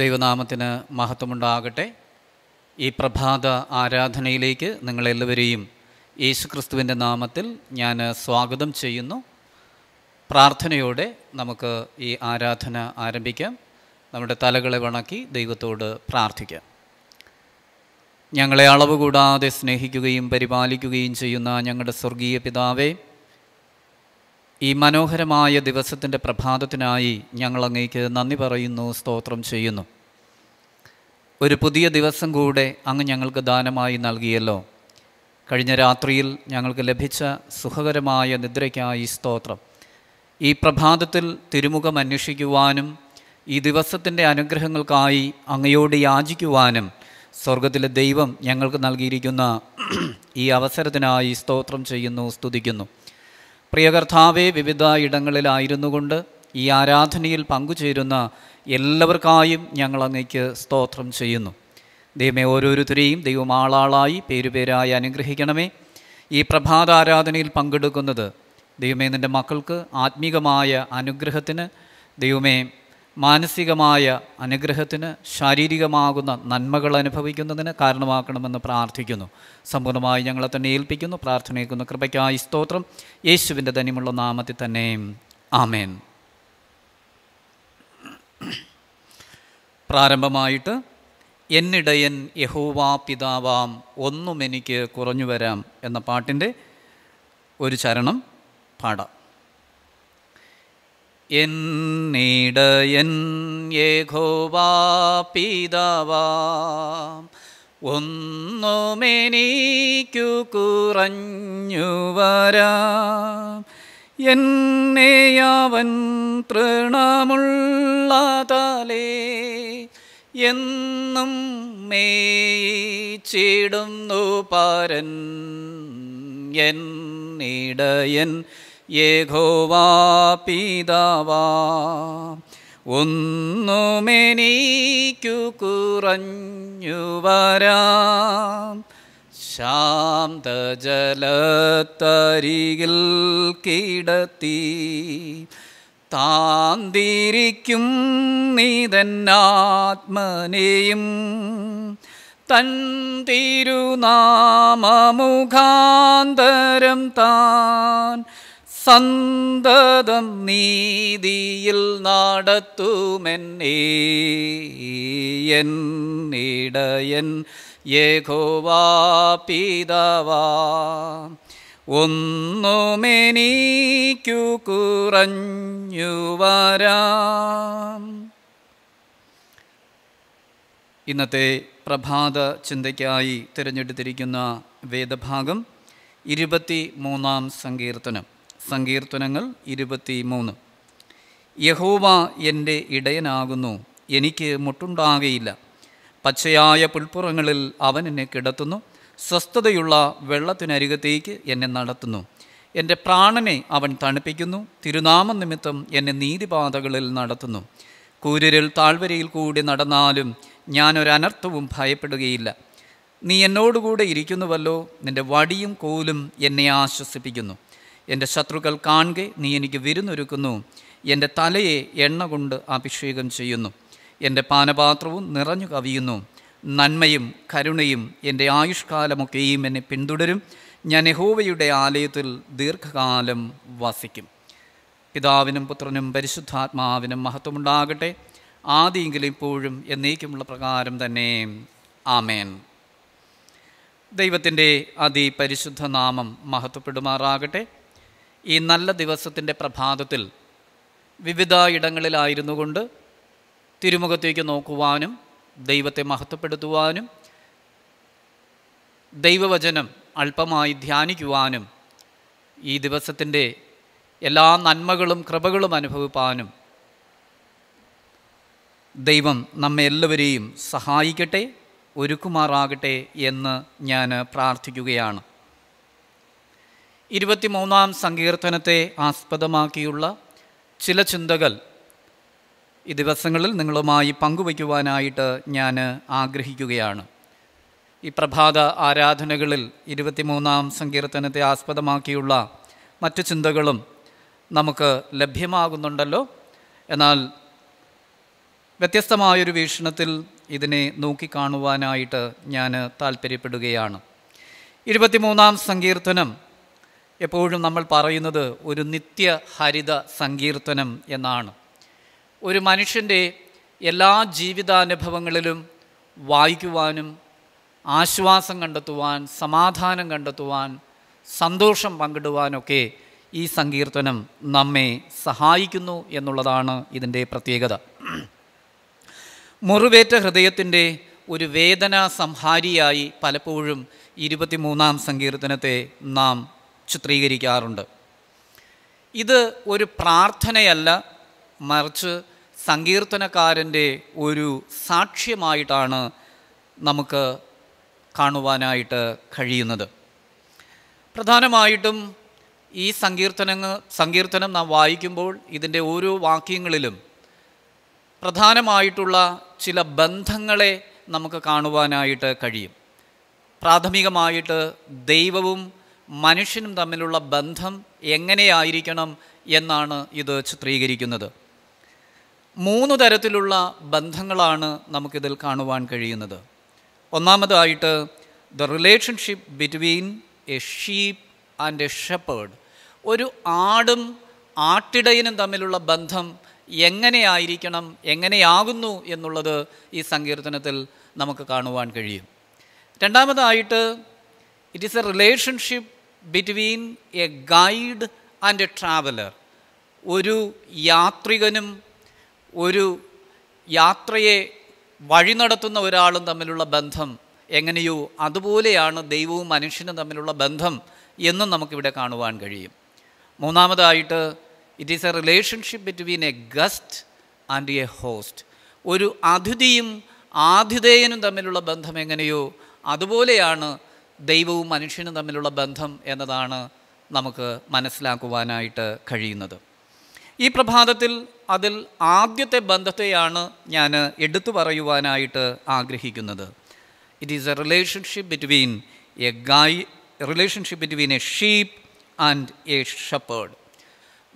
ദൈവനാമത്തിന് മഹത്വമുണ്ടാകട്ടെ ഈ പ്രഭാത ആരാധനയിലേക്ക് നിങ്ങളെല്ലാവരെയും യേശുക്രിസ്തുവിൻ്റെ നാമത്തിൽ ഞാൻ സ്വാഗതം ചെയ്യുന്നു പ്രാർത്ഥനയോടെ നമുക്ക് ഈ ആരാധന ആരംഭിക്കാം നമ്മുടെ തലകളെ വണക്കി ദൈവത്തോട് പ്രാർത്ഥിക്കാം ഞങ്ങളെ അളവ് കൂടാതെ സ്നേഹിക്കുകയും പരിപാലിക്കുകയും ചെയ്യുന്ന ഞങ്ങളുടെ സ്വർഗീയ പിതാവേ ഈ മനോഹരമായ ദിവസത്തിൻ്റെ പ്രഭാതത്തിനായി ഞങ്ങൾ അങ്ങേക്ക് നന്ദി പറയുന്നു സ്തോത്രം ചെയ്യുന്നു ഒരു പുതിയ ദിവസം കൂടെ അങ്ങ് ഞങ്ങൾക്ക് ദാനമായി നൽകിയല്ലോ കഴിഞ്ഞ രാത്രിയിൽ ഞങ്ങൾക്ക് ലഭിച്ച സുഖകരമായ നിദ്രയ്ക്കായി സ്തോത്രം ഈ പ്രഭാതത്തിൽ തിരുമുഖം അന്വേഷിക്കുവാനും ഈ ദിവസത്തിൻ്റെ അനുഗ്രഹങ്ങൾക്കായി അങ്ങയോട് യാചിക്കുവാനും സ്വർഗത്തിലെ ദൈവം ഞങ്ങൾക്ക് നൽകിയിരിക്കുന്ന ഈ അവസരത്തിനായി സ്തോത്രം ചെയ്യുന്നു സ്തുതിക്കുന്നു പ്രിയകർത്താവെ വിവിധ ഇടങ്ങളിലായിരുന്നു കൊണ്ട് ഈ ആരാധനയിൽ പങ്കുചേരുന്ന എല്ലാവർക്കായും ഞങ്ങൾ അങ്ങേക്ക് സ്തോത്രം ചെയ്യുന്നു ദൈവമേ ഓരോരുത്തരെയും ദൈവം ആളാളായി പേരുപേരായി അനുഗ്രഹിക്കണമേ ഈ പ്രഭാത ആരാധനയിൽ പങ്കെടുക്കുന്നത് ദൈവമേ നിൻ്റെ മക്കൾക്ക് ആത്മീകമായ അനുഗ്രഹത്തിന് ദൈവമേ മാനസികമായ അനുഗ്രഹത്തിന് ശാരീരികമാകുന്ന നന്മകൾ അനുഭവിക്കുന്നതിന് കാരണമാക്കണമെന്ന് പ്രാർത്ഥിക്കുന്നു സമ്പൂർണ്ണമായി ഞങ്ങളെ തന്നെ ഏൽപ്പിക്കുന്നു പ്രാർത്ഥനയിക്കുന്നു കൃപയ്ക്കായി സ്തോത്രം യേശുവിൻ്റെ തനിമുള്ള നാമത്തിൽ തന്നെ ആമേൻ പ്രാരംഭമായിട്ട് എന്നിടയൻ യഹോവാ പിതാവാം ഒന്നും എനിക്ക് കുറഞ്ഞു വരാം എന്ന പാട്ടിൻ്റെ ഒരു ചരണം പാടാം എന്നിടയൻ യേഘോവാ പിതാവാ ഒന്നുമെനിക്കു കുറഞ്ഞു വരാം തൃണമുള്ള തലേ എന്നും മേച്ചിടുന്നു പരൻ എന്നിടയൻ യഹോവാ പിതാവാ ഒന്നുമെനിക്കു കുറഞ്ഞു വരാ ശാന്തജലത്തരികിൽ കിടത്തി താന്തിരിക്കും നീതന്നാത്മനെയും തന്തിരുനാമമുഖാന്തരം താൻ സന്തതം നീതിയിൽ നടത്തുമെന്നേ എന്നിടയൻ യേഘോവാ ഒന്നുമെനിക്കു കുറഞ്ഞു വരാം ഇന്നത്തെ പ്രഭാത ചിന്തയ്ക്കായി തിരഞ്ഞെടുത്തിരിക്കുന്ന വേദഭാഗം ഇരുപത്തി മൂന്നാം സങ്കീർത്തനം സങ്കീർത്തനങ്ങൾ ഇരുപത്തി മൂന്ന് യഹോവ എൻ്റെ ഇടയനാകുന്നു എനിക്ക് മുട്ടുണ്ടാകയില്ല പച്ചയായ പുൽപ്പുറങ്ങളിൽ അവൻ എന്നെ കിടത്തുന്നു സ്വസ്ഥതയുള്ള വെള്ളത്തിനരികത്തേക്ക് എന്നെ നടത്തുന്നു എൻ്റെ പ്രാണനെ അവൻ തണുപ്പിക്കുന്നു തിരുനാമം നിമിത്തം എന്നെ നീതിപാതകളിൽ നടത്തുന്നു കൂരിരിൽ താഴ്വരയിൽ കൂടി നടന്നാലും ഞാനൊരനർത്ഥവും ഭയപ്പെടുകയില്ല നീ എന്നോടുകൂടെ ഇരിക്കുന്നുവല്ലോ നിൻ്റെ വടിയും കോലും എന്നെ ആശ്വസിപ്പിക്കുന്നു എൻ്റെ ശത്രുക്കൾ കാണുക നീ എനിക്ക് വിരുന്നൊരുക്കുന്നു എൻ്റെ തലയെ എണ്ണ കൊണ്ട് അഭിഷേകം ചെയ്യുന്നു എൻ്റെ പാനപാത്രവും നിറഞ്ഞു കവിയുന്നു നന്മയും കരുണയും എൻ്റെ ആയുഷ്കാലമൊക്കെയും എന്നെ പിന്തുടരും ഞാൻ യഹോവയുടെ ആലയത്തിൽ ദീർഘകാലം വസിക്കും പിതാവിനും പുത്രനും പരിശുദ്ധാത്മാവിനും മഹത്വമുണ്ടാകട്ടെ ആദിയെങ്കിലും ഇപ്പോഴും എന്നേക്കുമുള്ള പ്രകാരം തന്നെ ആമേൻ ദൈവത്തിൻ്റെ അതിപരിശുദ്ധ നാമം മഹത്വപ്പെടുമാറാകട്ടെ ഈ നല്ല ദിവസത്തിൻ്റെ പ്രഭാതത്തിൽ വിവിധ ഇടങ്ങളിലായിരുന്നു കൊണ്ട് തിരുമുഖത്തേക്ക് നോക്കുവാനും ദൈവത്തെ മഹത്വപ്പെടുത്തുവാനും ദൈവവചനം അല്പമായി ധ്യാനിക്കുവാനും ഈ ദിവസത്തിൻ്റെ എല്ലാ നന്മകളും കൃപകളും അനുഭവിപ്പാനും ദൈവം നമ്മെ എല്ലാവരെയും സഹായിക്കട്ടെ ഒരുക്കുമാറാകട്ടെ എന്ന് ഞാൻ പ്രാർത്ഥിക്കുകയാണ് ഇരുപത്തിമൂന്നാം സങ്കീർത്തനത്തെ ആസ്പദമാക്കിയുള്ള ചില ചിന്തകൾ ഈ ദിവസങ്ങളിൽ നിങ്ങളുമായി പങ്കുവയ്ക്കുവാനായിട്ട് ഞാൻ ആഗ്രഹിക്കുകയാണ് ഈ പ്രഭാത ആരാധനകളിൽ ഇരുപത്തിമൂന്നാം സങ്കീർത്തനത്തെ ആസ്പദമാക്കിയുള്ള മറ്റു ചിന്തകളും നമുക്ക് ലഭ്യമാകുന്നുണ്ടല്ലോ എന്നാൽ വ്യത്യസ്തമായൊരു വീക്ഷണത്തിൽ ഇതിനെ നോക്കിക്കാണുവാനായിട്ട് ഞാൻ താല്പര്യപ്പെടുകയാണ് ഇരുപത്തിമൂന്നാം സങ്കീർത്തനം എപ്പോഴും നമ്മൾ പറയുന്നത് ഒരു നിത്യ ഹരിത സങ്കീർത്തനം എന്നാണ് ഒരു മനുഷ്യൻ്റെ എല്ലാ ജീവിതാനുഭവങ്ങളിലും വായിക്കുവാനും ആശ്വാസം കണ്ടെത്തുവാൻ സമാധാനം കണ്ടെത്തുവാൻ സന്തോഷം പങ്കിടുവാനൊക്കെ ഈ സങ്കീർത്തനം നമ്മെ സഹായിക്കുന്നു എന്നുള്ളതാണ് ഇതിൻ്റെ പ്രത്യേകത മുറിവേറ്റ ഹൃദയത്തിൻ്റെ ഒരു വേദന സംഹാരിയായി പലപ്പോഴും ഇരുപത്തിമൂന്നാം സങ്കീർത്തനത്തെ നാം ചിത്രീകരിക്കാറുണ്ട് ഇത് ഒരു പ്രാർത്ഥനയല്ല മറിച്ച് സങ്കീർത്തനക്കാരൻ്റെ ഒരു സാക്ഷ്യമായിട്ടാണ് നമുക്ക് കാണുവാനായിട്ട് കഴിയുന്നത് പ്രധാനമായിട്ടും ഈ സങ്കീർത്തനങ്ങൾ സങ്കീർത്തനം നാം വായിക്കുമ്പോൾ ഇതിൻ്റെ ഓരോ വാക്യങ്ങളിലും പ്രധാനമായിട്ടുള്ള ചില ബന്ധങ്ങളെ നമുക്ക് കാണുവാനായിട്ട് കഴിയും പ്രാഥമികമായിട്ട് ദൈവവും മനുഷ്യനും തമ്മിലുള്ള ബന്ധം എങ്ങനെയായിരിക്കണം എന്നാണ് ഇത് ചിത്രീകരിക്കുന്നത് മൂന്ന് തരത്തിലുള്ള ബന്ധങ്ങളാണ് നമുക്കിതിൽ കാണുവാൻ കഴിയുന്നത് ഒന്നാമതായിട്ട് the relationship between a sheep and a shepherd ഒരു ആടും ആട്ടിടയനും തമ്മിലുള്ള ബന്ധം എങ്ങനെയായിരിക്കണം എങ്ങനെയാകുന്നു എന്നുള്ളത് ഈ സങ്കീർത്തനത്തിൽ നമുക്ക് കാണുവാൻ കഴിയും രണ്ടാമതായിട്ട് it is a relationship between a guide and a traveller ഒരു യാത്രികനും ഒരു യാത്രയെ വഴി നടത്തുന്ന ഒരാളും തമ്മിലുള്ള ബന്ധം എങ്ങനെയോ അതുപോലെയാണ് ദൈവവും മനുഷ്യനും തമ്മിലുള്ള ബന്ധം എന്നും നമുക്കിവിടെ കാണുവാൻ കഴിയും മൂന്നാമതായിട്ട് it is a relationship between a guest and a host ഒരു അതിഥിയും ആതിഥേയനും തമ്മിലുള്ള ബന്ധം എങ്ങനെയോ അതുപോലെയാണ് ദൈവവും മനുഷ്യനും തമ്മിലുള്ള ബന്ധം എന്നതാണ് നമുക്ക് മനസ്സിലാക്കുവാനായിട്ട് കഴിയുന്നത് ഈ പ്രഭാതത്തിൽ അതിൽ ആദ്യത്തെ ബന്ധത്തെയാണ് ഞാൻ എടുത്തു പറയുവാനായിട്ട് ആഗ്രഹിക്കുന്നത് it is a relationship between a guy relationship between a sheep and a shepherd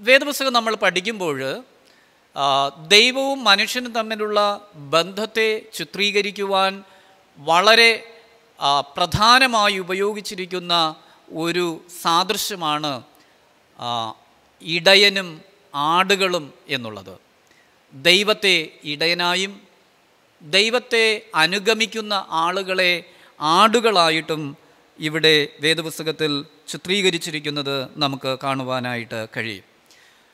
വേദപുസ്തകം നമ്മൾ പഠിക്കുമ്പോൾ ദൈവവും മനുഷ്യനും തമ്മിലുള്ള ബന്ധത്തെ ചിത്രീകരിക്കുവാൻ വളരെ പ്രധാനമായി ഉപയോഗിച്ചിരിക്കുന്ന ഒരു സാദൃശ്യമാണ് ഇടയനും ആടുകളും എന്നുള്ളത് ദൈവത്തെ ഇടയനായും ദൈവത്തെ അനുഗമിക്കുന്ന ആളുകളെ ആടുകളായിട്ടും ഇവിടെ വേദപുസ്തകത്തിൽ ചിത്രീകരിച്ചിരിക്കുന്നത് നമുക്ക് കാണുവാനായിട്ട് കഴിയും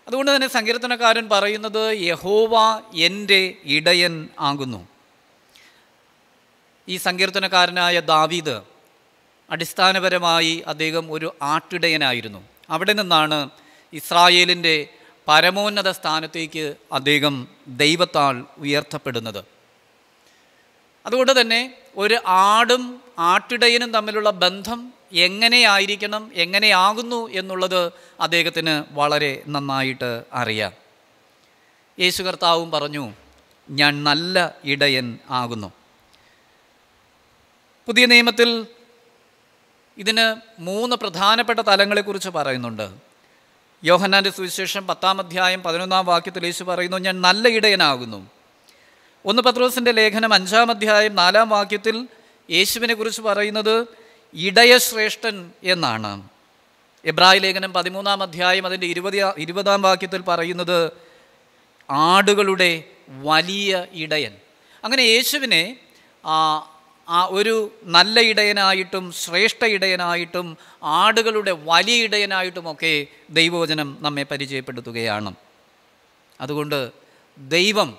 അതുകൊണ്ട് തന്നെ സങ്കീർത്തനക്കാരൻ പറയുന്നത് യഹോവ എൻ്റെ ഇടയൻ ആകുന്നു ഈ സങ്കീർത്തനക്കാരനായ ദാവീദ് അടിസ്ഥാനപരമായി അദ്ദേഹം ഒരു ആട്ടിടയനായിരുന്നു അവിടെ നിന്നാണ് ഇസ്രായേലിൻ്റെ പരമോന്നത സ്ഥാനത്തേക്ക് അദ്ദേഹം ദൈവത്താൽ ഉയർത്തപ്പെടുന്നത് അതുകൊണ്ട് തന്നെ ഒരു ആടും ആട്ടിടയനും തമ്മിലുള്ള ബന്ധം എങ്ങനെയായിരിക്കണം എങ്ങനെയാകുന്നു എന്നുള്ളത് അദ്ദേഹത്തിന് വളരെ നന്നായിട്ട് അറിയാം യേശു കർത്താവും പറഞ്ഞു ഞാൻ നല്ല ഇടയൻ ആകുന്നു പുതിയ നിയമത്തിൽ ഇതിന് മൂന്ന് പ്രധാനപ്പെട്ട തലങ്ങളെക്കുറിച്ച് പറയുന്നുണ്ട് യോഹന്നാൻ്റെ സുവിശേഷം പത്താം അധ്യായം പതിനൊന്നാം വാക്യത്തിൽ യേശു പറയുന്നു ഞാൻ നല്ല ഇടയനാകുന്നു ഒന്ന് പത്രോസിൻ്റെ ലേഖനം അഞ്ചാം അധ്യായം നാലാം വാക്യത്തിൽ യേശുവിനെ കുറിച്ച് പറയുന്നത് ഇടയശ്രേഷ്ഠൻ എന്നാണ് എബ്രാഹിം ലേഖനം പതിമൂന്നാം അധ്യായം അതിൻ്റെ ഇരുപത് ഇരുപതാം വാക്യത്തിൽ പറയുന്നത് ആടുകളുടെ വലിയ ഇടയൻ അങ്ങനെ യേശുവിനെ ആ ഒരു നല്ല ഇടയനായിട്ടും ശ്രേഷ്ഠ ഇടയനായിട്ടും ആടുകളുടെ വലിയ ഇടയനായിട്ടുമൊക്കെ ദൈവവചനം നമ്മെ പരിചയപ്പെടുത്തുകയാണ് അതുകൊണ്ട് ദൈവം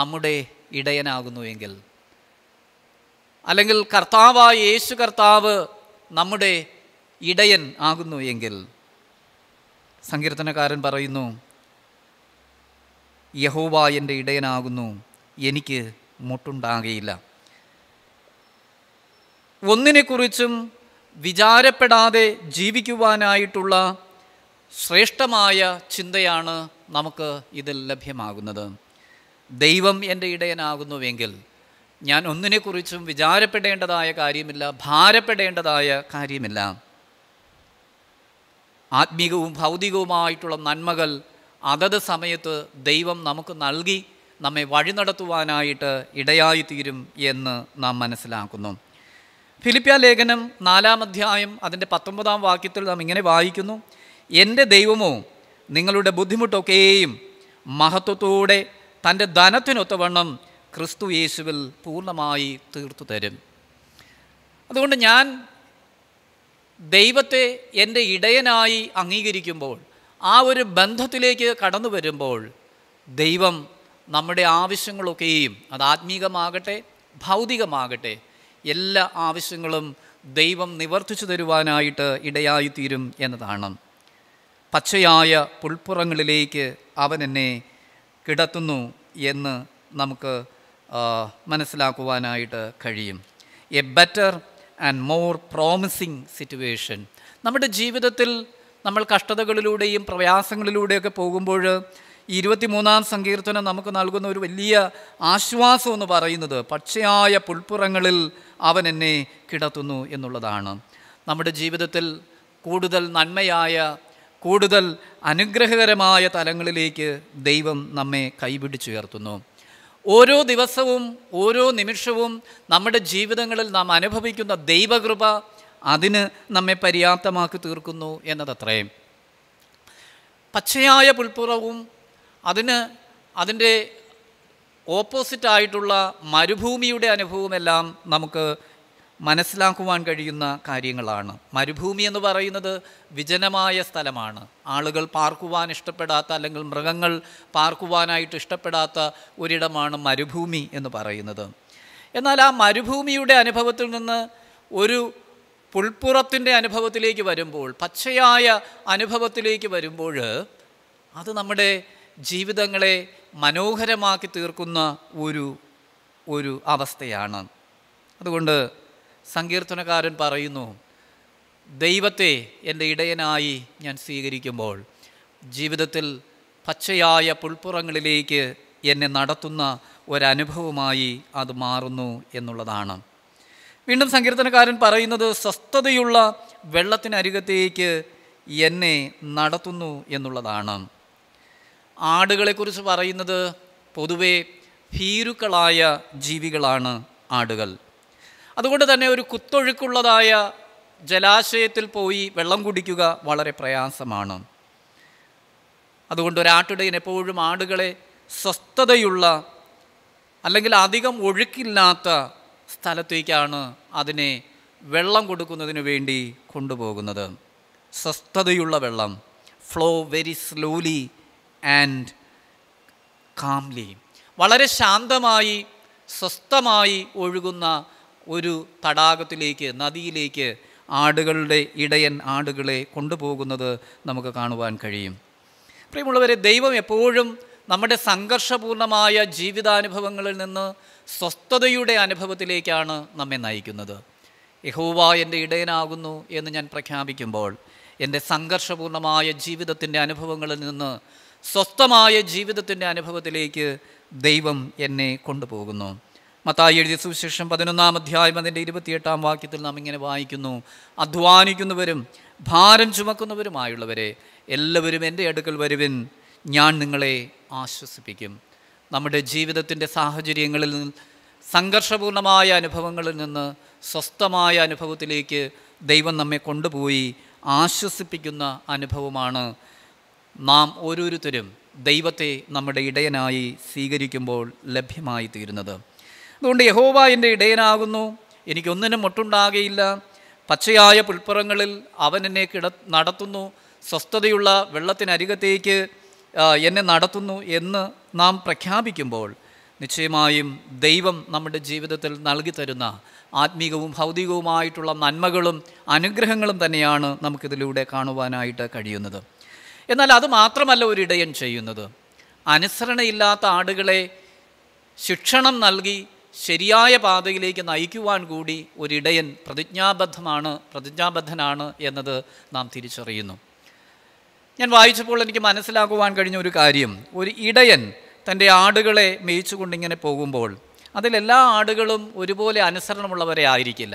നമ്മുടെ ഇടയനാകുന്നുവെങ്കിൽ അല്ലെങ്കിൽ കർത്താവായ യേശു കർത്താവ് നമ്മുടെ ഇടയൻ ആകുന്നു എങ്കിൽ സങ്കീർത്തനക്കാരൻ പറയുന്നു യഹോവ എൻ്റെ ഇടയനാകുന്നു എനിക്ക് മുട്ടുണ്ടാകയില്ല ഒന്നിനെക്കുറിച്ചും വിചാരപ്പെടാതെ ജീവിക്കുവാനായിട്ടുള്ള ശ്രേഷ്ഠമായ ചിന്തയാണ് നമുക്ക് ഇതിൽ ലഭ്യമാകുന്നത് ദൈവം എൻ്റെ ഇടയനാകുന്നുവെങ്കിൽ ഞാൻ ഒന്നിനെക്കുറിച്ചും വിചാരപ്പെടേണ്ടതായ കാര്യമില്ല ഭാരപ്പെടേണ്ടതായ കാര്യമില്ല ആത്മീകവും ഭൗതികവുമായിട്ടുള്ള നന്മകൾ അതത് സമയത്ത് ദൈവം നമുക്ക് നൽകി നമ്മെ വഴി നടത്തുവാനായിട്ട് ഇടയായിത്തീരും എന്ന് നാം മനസ്സിലാക്കുന്നു ഫിലിപ്പ്യ ലേഖനം നാലാം അധ്യായം അതിൻ്റെ പത്തൊമ്പതാം വാക്യത്തിൽ നാം ഇങ്ങനെ വായിക്കുന്നു എൻ്റെ ദൈവമോ നിങ്ങളുടെ ബുദ്ധിമുട്ടൊക്കെയും മഹത്വത്തോടെ തൻ്റെ ധനത്തിനൊത്തവണ്ണം ക്രിസ്തു യേശുവിൽ പൂർണ്ണമായി തീർത്തു തരും അതുകൊണ്ട് ഞാൻ ദൈവത്തെ എൻ്റെ ഇടയനായി അംഗീകരിക്കുമ്പോൾ ആ ഒരു ബന്ധത്തിലേക്ക് കടന്നു വരുമ്പോൾ ദൈവം നമ്മുടെ ആവശ്യങ്ങളൊക്കെയും അത് ആത്മീകമാകട്ടെ ഭൗതികമാകട്ടെ എല്ലാ ആവശ്യങ്ങളും ദൈവം നിവർത്തിച്ചു തരുവാനായിട്ട് ഇടയായിത്തീരും എന്നതാണ് പച്ചയായ പുൽപ്പുറങ്ങളിലേക്ക് അവൻ എന്നെ കിടത്തുന്നു എന്ന് നമുക്ക് മനസ്സിലാക്കുവാനായിട്ട് കഴിയും a better and more promising situation നമ്മുടെ ജീവിതത്തിൽ നമ്മൾ കഷ്ടതകളിലൂടെയും പ്രയാസങ്ങളിലൂടെയൊക്കെ പോകുമ്പോൾ ഈ ഇരുപത്തിമൂന്നാം സങ്കീർത്തനം നമുക്ക് നൽകുന്ന ഒരു വലിയ ആശ്വാസം എന്ന് പറയുന്നത് പക്ഷയായ പുൽപ്പുറങ്ങളിൽ അവൻ എന്നെ കിടത്തുന്നു എന്നുള്ളതാണ് നമ്മുടെ ജീവിതത്തിൽ കൂടുതൽ നന്മയായ കൂടുതൽ അനുഗ്രഹകരമായ തലങ്ങളിലേക്ക് ദൈവം നമ്മെ കൈപിടിച്ചുയർത്തുന്നു ഓരോ ദിവസവും ഓരോ നിമിഷവും നമ്മുടെ ജീവിതങ്ങളിൽ നാം അനുഭവിക്കുന്ന ദൈവകൃപ അതിന് നമ്മെ പര്യാപ്തമാക്കി തീർക്കുന്നു എന്നതത്രേ പച്ചയായ പുൽപ്പുറവും അതിന് അതിൻ്റെ ഓപ്പോസിറ്റായിട്ടുള്ള മരുഭൂമിയുടെ അനുഭവമെല്ലാം നമുക്ക് മനസ്സിലാക്കുവാൻ കഴിയുന്ന കാര്യങ്ങളാണ് മരുഭൂമി എന്ന് പറയുന്നത് വിജനമായ സ്ഥലമാണ് ആളുകൾ പാർക്കുവാൻ ഇഷ്ടപ്പെടാത്ത അല്ലെങ്കിൽ മൃഗങ്ങൾ പാർക്കുവാനായിട്ട് ഇഷ്ടപ്പെടാത്ത ഒരിടമാണ് മരുഭൂമി എന്ന് പറയുന്നത് എന്നാൽ ആ മരുഭൂമിയുടെ അനുഭവത്തിൽ നിന്ന് ഒരു പുൽപ്പുറത്തിൻ്റെ അനുഭവത്തിലേക്ക് വരുമ്പോൾ പച്ചയായ അനുഭവത്തിലേക്ക് വരുമ്പോൾ അത് നമ്മുടെ ജീവിതങ്ങളെ മനോഹരമാക്കി തീർക്കുന്ന ഒരു ഒരു അവസ്ഥയാണ് അതുകൊണ്ട് സങ്കീർത്തനക്കാരൻ പറയുന്നു ദൈവത്തെ എൻ്റെ ഇടയനായി ഞാൻ സ്വീകരിക്കുമ്പോൾ ജീവിതത്തിൽ പച്ചയായ പുൽപ്പുറങ്ങളിലേക്ക് എന്നെ നടത്തുന്ന ഒരനുഭവമായി അത് മാറുന്നു എന്നുള്ളതാണ് വീണ്ടും സങ്കീർത്തനക്കാരൻ പറയുന്നത് സ്വസ്ഥതയുള്ള വെള്ളത്തിനരികത്തേക്ക് എന്നെ നടത്തുന്നു എന്നുള്ളതാണ് ആടുകളെക്കുറിച്ച് പറയുന്നത് പൊതുവെ ഭീരുക്കളായ ജീവികളാണ് ആടുകൾ അതുകൊണ്ട് തന്നെ ഒരു കുത്തൊഴുക്കുള്ളതായ ജലാശയത്തിൽ പോയി വെള്ളം കുടിക്കുക വളരെ പ്രയാസമാണ് അതുകൊണ്ട് ഒരാട്ടിടയൻ എപ്പോഴും ആടുകളെ സ്വസ്ഥതയുള്ള അല്ലെങ്കിൽ അധികം ഒഴുക്കില്ലാത്ത സ്ഥലത്തേക്കാണ് അതിനെ വെള്ളം കൊടുക്കുന്നതിന് വേണ്ടി കൊണ്ടുപോകുന്നത് സ്വസ്ഥതയുള്ള വെള്ളം flow very slowly and calmly വളരെ ശാന്തമായി സ്വസ്ഥമായി ഒഴുകുന്ന ഒരു തടാകത്തിലേക്ക് നദിയിലേക്ക് ആടുകളുടെ ഇടയൻ ആടുകളെ കൊണ്ടുപോകുന്നത് നമുക്ക് കാണുവാൻ കഴിയും പ്രിയമുള്ളവരെ ദൈവം എപ്പോഴും നമ്മുടെ സംഘർഷപൂർണമായ ജീവിതാനുഭവങ്ങളിൽ നിന്ന് സ്വസ്ഥതയുടെ അനുഭവത്തിലേക്കാണ് നമ്മെ നയിക്കുന്നത് യഹോവ എൻ്റെ ഇടയനാകുന്നു എന്ന് ഞാൻ പ്രഖ്യാപിക്കുമ്പോൾ എൻ്റെ സംഘർഷപൂർണമായ ജീവിതത്തിൻ്റെ അനുഭവങ്ങളിൽ നിന്ന് സ്വസ്ഥമായ ജീവിതത്തിൻ്റെ അനുഭവത്തിലേക്ക് ദൈവം എന്നെ കൊണ്ടുപോകുന്നു മത്തായി എഴുതിയ സുവിശേഷം പതിനൊന്നാം അധ്യായം അതിൻ്റെ ഇരുപത്തിയെട്ടാം വാക്യത്തിൽ നാം ഇങ്ങനെ വായിക്കുന്നു അധ്വാനിക്കുന്നവരും ഭാരം ചുമക്കുന്നവരുമായുള്ളവരെ എല്ലാവരും എൻ്റെ അടുക്കൽ വരുവിൻ ഞാൻ നിങ്ങളെ ആശ്വസിപ്പിക്കും നമ്മുടെ ജീവിതത്തിൻ്റെ സാഹചര്യങ്ങളിൽ നിന്ന് സംഘർഷപൂർണമായ അനുഭവങ്ങളിൽ നിന്ന് സ്വസ്ഥമായ അനുഭവത്തിലേക്ക് ദൈവം നമ്മെ കൊണ്ടുപോയി ആശ്വസിപ്പിക്കുന്ന അനുഭവമാണ് നാം ഓരോരുത്തരും ദൈവത്തെ നമ്മുടെ ഇടയനായി സ്വീകരിക്കുമ്പോൾ ലഭ്യമായി തീരുന്നത് അതുകൊണ്ട് യഹോവ എൻ്റെ ഇടയനാകുന്നു എനിക്കൊന്നിനും മുട്ടുണ്ടാകുകയില്ല പച്ചയായ പുൽപ്പുറങ്ങളിൽ അവൻ എന്നെ കിട നടത്തുന്നു സ്വസ്ഥതയുള്ള വെള്ളത്തിനരികത്തേക്ക് എന്നെ നടത്തുന്നു എന്ന് നാം പ്രഖ്യാപിക്കുമ്പോൾ നിശ്ചയമായും ദൈവം നമ്മുടെ ജീവിതത്തിൽ നൽകി തരുന്ന ആത്മീകവും ഭൗതികവുമായിട്ടുള്ള നന്മകളും അനുഗ്രഹങ്ങളും തന്നെയാണ് നമുക്കിതിലൂടെ കാണുവാനായിട്ട് കഴിയുന്നത് എന്നാൽ അത് മാത്രമല്ല ഒരു ഇടയൻ ചെയ്യുന്നത് അനുസരണയില്ലാത്ത ആടുകളെ ശിക്ഷണം നൽകി ശരിയായ പാതയിലേക്ക് നയിക്കുവാൻ കൂടി ഒരിടയൻ പ്രതിജ്ഞാബദ്ധമാണ് പ്രതിജ്ഞാബദ്ധനാണ് എന്നത് നാം തിരിച്ചറിയുന്നു ഞാൻ വായിച്ചപ്പോൾ എനിക്ക് മനസ്സിലാക്കുവാൻ കഴിഞ്ഞ ഒരു കാര്യം ഒരു ഇടയൻ തൻ്റെ ആടുകളെ മേയിച്ചുകൊണ്ടിങ്ങനെ പോകുമ്പോൾ അതിലെല്ലാ ആടുകളും ഒരുപോലെ അനുസരണമുള്ളവരെ ആയിരിക്കില്ല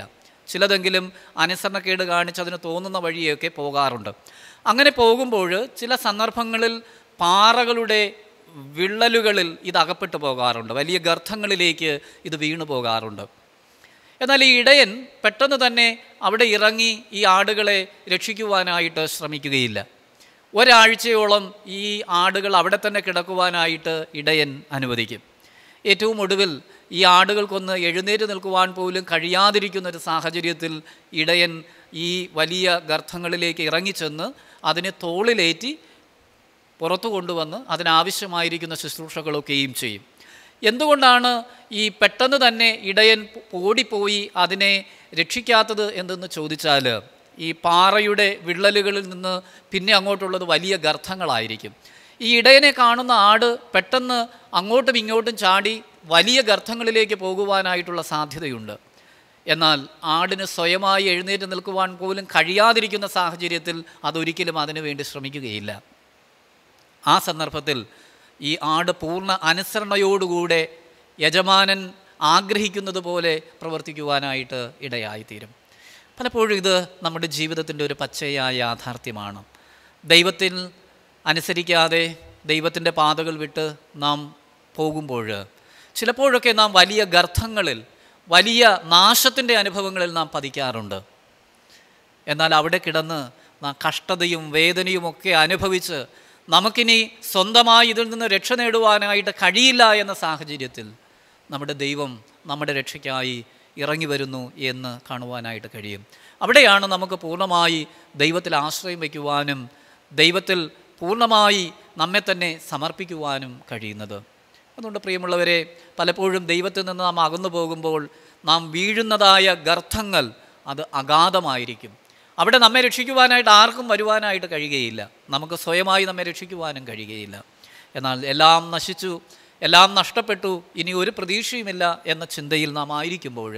ചിലതെങ്കിലും അനുസരണക്കേട് കാണിച്ച് അതിന് തോന്നുന്ന വഴിയൊക്കെ പോകാറുണ്ട് അങ്ങനെ പോകുമ്പോൾ ചില സന്ദർഭങ്ങളിൽ പാറകളുടെ വിള്ളലുകളിൽ ഇത് അകപ്പെട്ടു പോകാറുണ്ട് വലിയ ഗർത്തങ്ങളിലേക്ക് ഇത് വീണു പോകാറുണ്ട് എന്നാൽ ഈ ഇടയൻ പെട്ടെന്ന് തന്നെ അവിടെ ഇറങ്ങി ഈ ആടുകളെ രക്ഷിക്കുവാനായിട്ട് ശ്രമിക്കുകയില്ല ഒരാഴ്ചയോളം ഈ ആടുകൾ അവിടെ തന്നെ കിടക്കുവാനായിട്ട് ഇടയൻ അനുവദിക്കും ഏറ്റവും ഒടുവിൽ ഈ ആടുകൾക്കൊന്ന് എഴുന്നേറ്റ് നിൽക്കുവാൻ പോലും കഴിയാതിരിക്കുന്ന ഒരു സാഹചര്യത്തിൽ ഇടയൻ ഈ വലിയ ഗർത്തങ്ങളിലേക്ക് ഇറങ്ങിച്ചെന്ന് അതിനെ തോളിലേറ്റി പുറത്തു കൊണ്ടുവന്ന് അതിനാവശ്യമായിരിക്കുന്ന ശുശ്രൂഷകളൊക്കെയും ചെയ്യും എന്തുകൊണ്ടാണ് ഈ പെട്ടെന്ന് തന്നെ ഇടയൻ ഓടിപ്പോയി അതിനെ രക്ഷിക്കാത്തത് എന്തെന്ന് ചോദിച്ചാൽ ഈ പാറയുടെ വിള്ളലുകളിൽ നിന്ന് പിന്നെ അങ്ങോട്ടുള്ളത് വലിയ ഗർത്തങ്ങളായിരിക്കും ഈ ഇടയനെ കാണുന്ന ആട് പെട്ടെന്ന് അങ്ങോട്ടും ഇങ്ങോട്ടും ചാടി വലിയ ഗർത്തങ്ങളിലേക്ക് പോകുവാനായിട്ടുള്ള സാധ്യതയുണ്ട് എന്നാൽ ആടിന് സ്വയമായി എഴുന്നേറ്റ് നിൽക്കുവാൻ പോലും കഴിയാതിരിക്കുന്ന സാഹചര്യത്തിൽ അതൊരിക്കലും വേണ്ടി ശ്രമിക്കുകയില്ല ആ സന്ദർഭത്തിൽ ഈ ആട് പൂർണ്ണ അനുസരണയോടുകൂടെ യജമാനൻ ആഗ്രഹിക്കുന്നത് പോലെ പ്രവർത്തിക്കുവാനായിട്ട് ഇടയായിത്തീരും പലപ്പോഴും ഇത് നമ്മുടെ ജീവിതത്തിൻ്റെ ഒരു പച്ചയായ യാഥാർത്ഥ്യമാണ് ദൈവത്തിൽ അനുസരിക്കാതെ ദൈവത്തിൻ്റെ പാതകൾ വിട്ട് നാം പോകുമ്പോൾ ചിലപ്പോഴൊക്കെ നാം വലിയ ഗർത്തങ്ങളിൽ വലിയ നാശത്തിൻ്റെ അനുഭവങ്ങളിൽ നാം പതിക്കാറുണ്ട് എന്നാൽ അവിടെ കിടന്ന് നാം കഷ്ടതയും ഒക്കെ അനുഭവിച്ച് നമുക്കിനി സ്വന്തമായി ഇതിൽ നിന്ന് രക്ഷ നേടുവാനായിട്ട് കഴിയില്ല എന്ന സാഹചര്യത്തിൽ നമ്മുടെ ദൈവം നമ്മുടെ രക്ഷയ്ക്കായി ഇറങ്ങി വരുന്നു എന്ന് കാണുവാനായിട്ട് കഴിയും അവിടെയാണ് നമുക്ക് പൂർണ്ണമായി ദൈവത്തിൽ ആശ്രയം വയ്ക്കുവാനും ദൈവത്തിൽ പൂർണ്ണമായി നമ്മെ തന്നെ സമർപ്പിക്കുവാനും കഴിയുന്നത് അതുകൊണ്ട് പ്രിയമുള്ളവരെ പലപ്പോഴും ദൈവത്തിൽ നിന്ന് നാം അകന്നു പോകുമ്പോൾ നാം വീഴുന്നതായ ഗർത്ഥങ്ങൾ അത് അഗാധമായിരിക്കും അവിടെ നമ്മെ രക്ഷിക്കുവാനായിട്ട് ആർക്കും വരുവാനായിട്ട് കഴിയുകയില്ല നമുക്ക് സ്വയമായി നമ്മെ രക്ഷിക്കുവാനും കഴിയുകയില്ല എന്നാൽ എല്ലാം നശിച്ചു എല്ലാം നഷ്ടപ്പെട്ടു ഇനി ഒരു പ്രതീക്ഷയുമില്ല എന്ന ചിന്തയിൽ നാം ആയിരിക്കുമ്പോൾ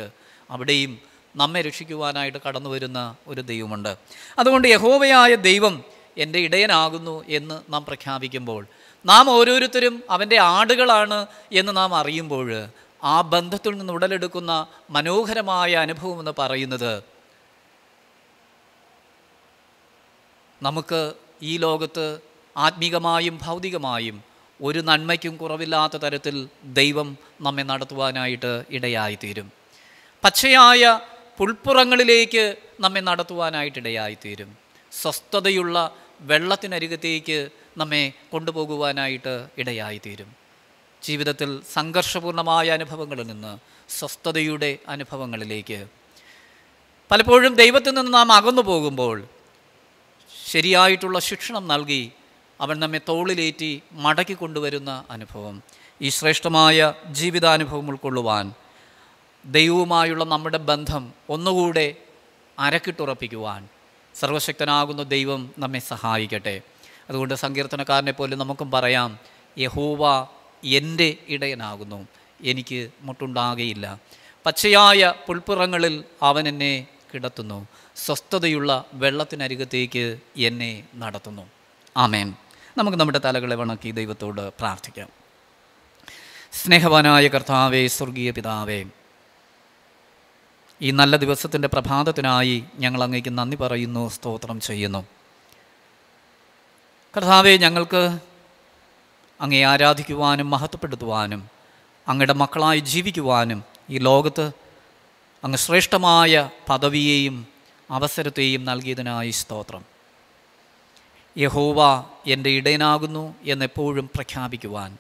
അവിടെയും നമ്മെ രക്ഷിക്കുവാനായിട്ട് കടന്നു വരുന്ന ഒരു ദൈവമുണ്ട് അതുകൊണ്ട് യഹോവയായ ദൈവം എൻ്റെ ഇടയനാകുന്നു എന്ന് നാം പ്രഖ്യാപിക്കുമ്പോൾ നാം ഓരോരുത്തരും അവൻ്റെ ആടുകളാണ് എന്ന് നാം അറിയുമ്പോൾ ആ ബന്ധത്തിൽ നിന്ന് ഉടലെടുക്കുന്ന മനോഹരമായ അനുഭവം എന്ന് പറയുന്നത് നമുക്ക് ഈ ലോകത്ത് ആത്മീകമായും ഭൗതികമായും ഒരു നന്മയ്ക്കും കുറവില്ലാത്ത തരത്തിൽ ദൈവം നമ്മെ നടത്തുവാനായിട്ട് ഇടയായിത്തീരും പച്ചയായ പുൽപ്പുറങ്ങളിലേക്ക് നമ്മെ നടത്തുവാനായിട്ട് ഇടയായിത്തീരും സ്വസ്ഥതയുള്ള വെള്ളത്തിനരികത്തേക്ക് നമ്മെ കൊണ്ടുപോകുവാനായിട്ട് ഇടയായിത്തീരും ജീവിതത്തിൽ സംഘർഷപൂർണമായ അനുഭവങ്ങളിൽ നിന്ന് സ്വസ്ഥതയുടെ അനുഭവങ്ങളിലേക്ക് പലപ്പോഴും ദൈവത്തിൽ നിന്ന് നാം അകന്നു പോകുമ്പോൾ ശരിയായിട്ടുള്ള ശിക്ഷണം നൽകി അവൻ നമ്മെ തോളിലേറ്റി മടക്കി കൊണ്ടുവരുന്ന അനുഭവം ഈ ശ്രേഷ്ഠമായ ജീവിതാനുഭവം ഉൾക്കൊള്ളുവാൻ ദൈവവുമായുള്ള നമ്മുടെ ബന്ധം ഒന്നുകൂടെ അരക്കിട്ടുറപ്പിക്കുവാൻ സർവശക്തനാകുന്ന ദൈവം നമ്മെ സഹായിക്കട്ടെ അതുകൊണ്ട് സങ്കീർത്തനക്കാരനെ പോലെ നമുക്കും പറയാം യഹോവ എൻ്റെ ഇടയനാകുന്നു എനിക്ക് മുട്ടുണ്ടാകയില്ല പച്ചയായ പുൽപ്പുറങ്ങളിൽ അവൻ എന്നെ കിടത്തുന്നു സ്വസ്ഥതയുള്ള വെള്ളത്തിനരികത്തേക്ക് എന്നെ നടത്തുന്നു ആമേൻ നമുക്ക് നമ്മുടെ തലകളെ വണക്കി ദൈവത്തോട് പ്രാർത്ഥിക്കാം സ്നേഹവാനായ കർത്താവേ സ്വർഗീയ പിതാവേ ഈ നല്ല ദിവസത്തിൻ്റെ പ്രഭാതത്തിനായി ഞങ്ങൾ അങ്ങേക്ക് നന്ദി പറയുന്നു സ്തോത്രം ചെയ്യുന്നു കർത്താവെ ഞങ്ങൾക്ക് അങ്ങേ ആരാധിക്കുവാനും മഹത്വപ്പെടുത്തുവാനും അങ്ങയുടെ മക്കളായി ജീവിക്കുവാനും ഈ ലോകത്ത് അങ്ങ് ശ്രേഷ്ഠമായ പദവിയെയും അവസരത്തെയും നൽകിയതിനായി സ്തോത്രം യഹോവ എൻ്റെ ഇടയനാകുന്നു എന്നെപ്പോഴും പ്രഖ്യാപിക്കുവാൻ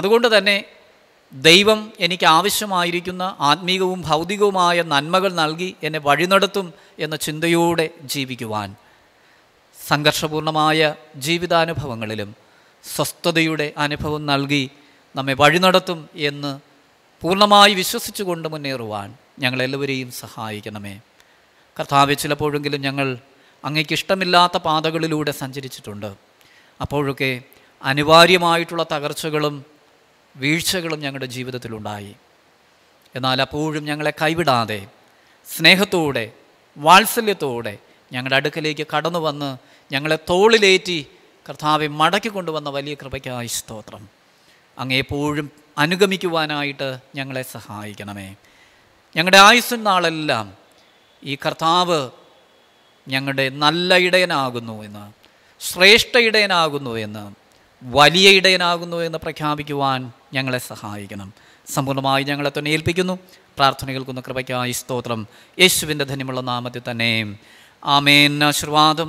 അതുകൊണ്ട് തന്നെ ദൈവം എനിക്ക് ആവശ്യമായിരിക്കുന്ന ആത്മീകവും ഭൗതികവുമായ നന്മകൾ നൽകി എന്നെ വഴിനടത്തും എന്ന ചിന്തയോടെ ജീവിക്കുവാൻ സംഘർഷപൂർണമായ ജീവിതാനുഭവങ്ങളിലും സ്വസ്ഥതയുടെ അനുഭവം നൽകി നമ്മെ വഴി നടത്തും എന്ന് പൂർണ്ണമായി വിശ്വസിച്ചുകൊണ്ട് മുന്നേറുവാൻ ഞങ്ങളെല്ലാവരെയും സഹായിക്കണമേ കർത്താവ് ചിലപ്പോഴെങ്കിലും ഞങ്ങൾ അങ്ങേക്കിഷ്ടമില്ലാത്ത പാതകളിലൂടെ സഞ്ചരിച്ചിട്ടുണ്ട് അപ്പോഴൊക്കെ അനിവാര്യമായിട്ടുള്ള തകർച്ചകളും വീഴ്ചകളും ഞങ്ങളുടെ ജീവിതത്തിലുണ്ടായി എന്നാൽ അപ്പോഴും ഞങ്ങളെ കൈവിടാതെ സ്നേഹത്തോടെ വാത്സല്യത്തോടെ ഞങ്ങളുടെ അടുക്കലേക്ക് കടന്നു വന്ന് ഞങ്ങളെ തോളിലേറ്റി കർത്താവെ മടക്കി കൊണ്ടുവന്ന വലിയ കൃപയ്ക്കായി സ്തോത്രം അങ്ങ് എപ്പോഴും അനുഗമിക്കുവാനായിട്ട് ഞങ്ങളെ സഹായിക്കണമേ ഞങ്ങളുടെ ആയുസ് നാളെല്ലാം ഈ കർത്താവ് ഞങ്ങളുടെ നല്ല ഇടയനാകുന്നു എന്ന് ശ്രേഷ്ഠ ഇടയനാകുന്നു എന്ന് വലിയ ഇടയനാകുന്നു എന്ന് പ്രഖ്യാപിക്കുവാൻ ഞങ്ങളെ സഹായിക്കണം സമ്പൂർണ്ണമായി ഞങ്ങളെ തന്നെ ഏൽപ്പിക്കുന്നു പ്രാർത്ഥനകൾക്കൊന്ന് കൃപയ്ക്കായി സ്തോത്രം യേശുവിൻ്റെ ധന്യമുള്ള നാമത്തിൽ തന്നെ ആമേൻ ആശീർവാദം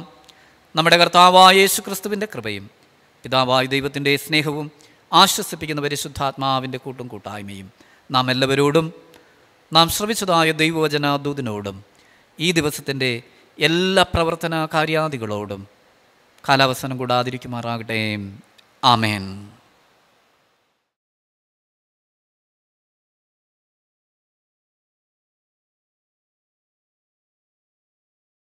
നമ്മുടെ കർത്താവായ യേശു ക്രിസ്തുവിൻ്റെ കൃപയും പിതാവായ ദൈവത്തിൻ്റെ സ്നേഹവും ആശ്വസിപ്പിക്കുന്ന പരിശുദ്ധാത്മാവിൻ്റെ കൂട്ടും കൂട്ടായ്മയും നാം എല്ലാവരോടും നാം ശ്രമിച്ചതായ ദൈവവചനാദൂതിനോടും ഈ ദിവസത്തിൻ്റെ എല്ലാ പ്രവർത്തന കാര്യാദികളോടും കാലാവസാനം കൂടാതിരിക്കുമാറാകട്ടെ ആമേൻ